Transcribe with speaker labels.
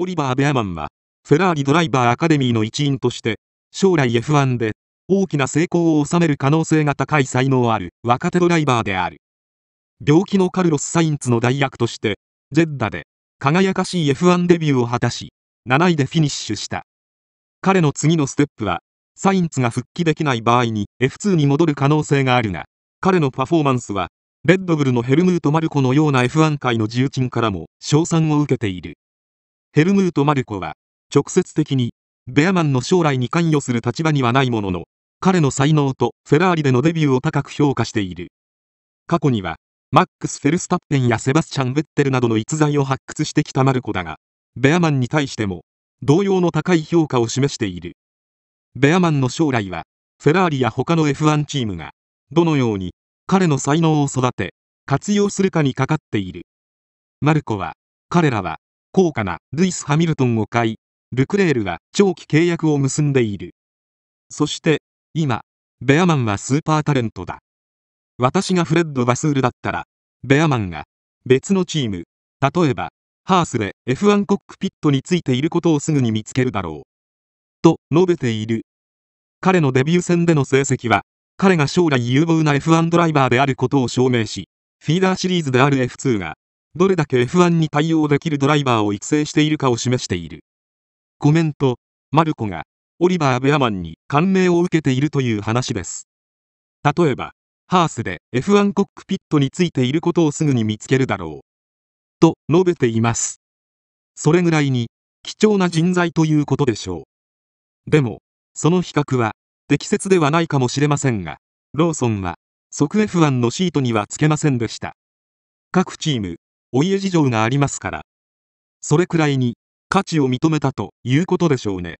Speaker 1: オリバー・ベアマンは、フェラーリドライバーアカデミーの一員として、将来 F1 で大きな成功を収める可能性が高い才能ある若手ドライバーである。病気のカルロス・サインツの代役として、ジェッダで輝かしい F1 デビューを果たし、7位でフィニッシュした。彼の次のステップは、サインツが復帰できない場合に F2 に戻る可能性があるが、彼のパフォーマンスは、レッドブルのヘルムート・マルコのような F1 界の重鎮からも称賛を受けている。ヘルムート・マルコは直接的にベアマンの将来に関与する立場にはないものの彼の才能とフェラーリでのデビューを高く評価している過去にはマックス・フェルスタッペンやセバスチャン・ベッテルなどの逸材を発掘してきたマルコだがベアマンに対しても同様の高い評価を示しているベアマンの将来はフェラーリや他の F1 チームがどのように彼の才能を育て活用するかにかかっているマルコは彼らは高価なルイス・ハミルトンを買い、ルクレールは長期契約を結んでいる。そして、今、ベアマンはスーパータレントだ。私がフレッド・バスールだったら、ベアマンが別のチーム、例えば、ハースで F1 コックピットについていることをすぐに見つけるだろう。と述べている。彼のデビュー戦での成績は、彼が将来有望な F1 ドライバーであることを証明し、フィーダーシリーズである F2 がどれだけ F1 に対応できるドライバーを育成しているかを示している。コメント、マルコが、オリバー・ベアマンに感銘を受けているという話です。例えば、ハースで F1 コックピットについていることをすぐに見つけるだろう。と述べています。それぐらいに、貴重な人材ということでしょう。でも、その比較は、適切ではないかもしれませんが、ローソンは、即 F1 のシートにはつけませんでした。各チーム、お家事情がありますから。それくらいに価値を認めたということでしょうね。